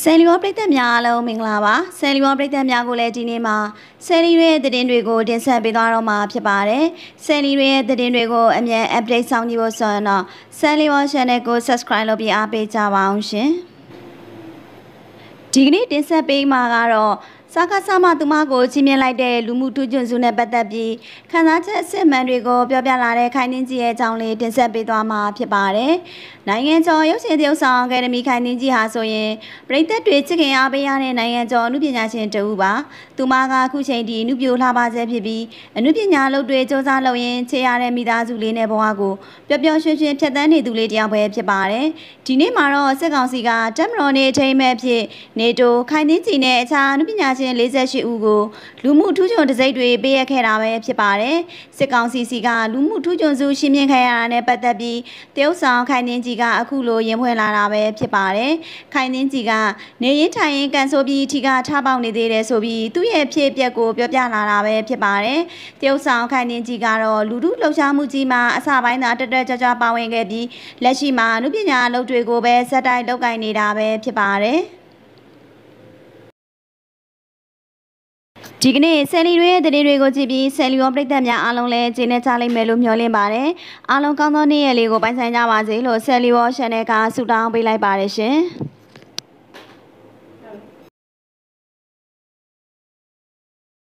ဆယ်လီယောပြည်သက်များအားလုံးမင်္ဂလာပါဆယ်လီယောပြည်သက်များကိုလည်းဒီနေ့မှာဆယ်လီရဲ့သတင်းတွေကို တင်ဆက်ပေးသွားတော့မှာဖြစ်ပါတယ်ဆယ်လီရဲ့သတင်းတွေကိုအမြန် update ဆောင်ကြည့်ဖို့ဆိုရင်တော့ဆယ်လီယော channel ကို subscribe လုပ်ပြီးအားပေးကြပါအောင်ရှင်ဒီကနေ့တင်ဆက်ပေးမှာကတော့စာကစားမသူမကိုချီးမြှင့်လိုက်တဲ့လူမှုထူးချွန်စုနဲ့ပတ်သက်ပြီးခန်းစားချက်အစစ်မှန်တွေကိုပြောပြလာတဲ့ခိုင်နှင်းကြီးရဲ့အကြောင်းလေးတင်ဆက်ပေးသွားမှာဖြစ်ပါတယ်။နိုင်ငံကျော်ရုပ်ရှင်သရုပ်ဆောင်အကယ်ဒမီခိုင်နှင်းကြီးဟာဆိုရင်ပြည်သက်တွေချစ်ခင်အားပေးရတဲ့နိုင်ငံကျော်အမှုပညာရှင်တဦးပါ။သူမကအခုချိန်ထိအမှုပြိုလှပါဆဲဖြစ်ပြီးအမှုပညာလုပ်တွေစ조사လုပ်ရင်းချေရတဲ့မိသားစုလေးနဲ့ဘဝကိုပျော်ပျော်ရွှင်ရွှင်ဖြတ်သန်းနေသူလေးတစ်ယောက်ပဲဖြစ်ပါတယ်။ဒီနေ့မှာတော့စစ်ကောင်စီကတက်မတော်နေအချိန်မဲ့ဖြစ်နေတိုခိုင်နှင်းကြီးနဲ့အခြားအမှုပညာရှင်ရှင်48ဦးကိုလူမှုထူးချွန်တစိုက်တွေပေးအပ်ခဲ့တာပဲဖြစ်ပါတယ်။စစ်ကောင်စီစီကလူမှုထူးချွန်စုရှင်းပြခဲ့ရတာနဲ့ပတ်သက်ပြီးတရုတ်ဆောင်ခိုင်နှင်းကြီးကအခုလိုရင်ဖွဲ့လာတာပဲဖြစ်ပါတယ်။ခိုင်နှင်းကြီးကနေရင်ထိုင်ရင်ကန်ဆိုပြီးထီကထားပေါက်နေသေးတယ်ဆိုပြီးသူ့ရဲ့ဖြစ်ပျက်ကိုပြောပြလာတာပဲဖြစ်ပါတယ်။တရုတ်ဆောင်ခိုင်နှင်းကြီးကတော့လူမှုလှုပ်ရှားမှုကြီးမှာအစပိုင်းသာတက်တက်ကြွကြွပါဝင်ခဲ့ပြီးလက်ရှိမှာအမှုပညာအလုပ်တွေကိုပဲဆက်တိုက်လုပ်ကိုင်နေတာပဲဖြစ်ပါတယ်။ဒီကနေ့ဆယ်လီတွေရဲ့သတင်းတွေကိုကြည့်ပြီးဆယ်လီရောပြည်သက်များအားလုံးလည်းကျေနပ်ကြလိမ့်မယ်လို့မျှော်လင့်ပါတယ်။အားလုံးကောင်းသောနေ့ရက်လေးကိုပိုင်ဆိုင်ကြပါစေလို့ဆယ်လီရော Channel ကဆုတောင်းပေးလိုက်ပါတယ်ရှင်။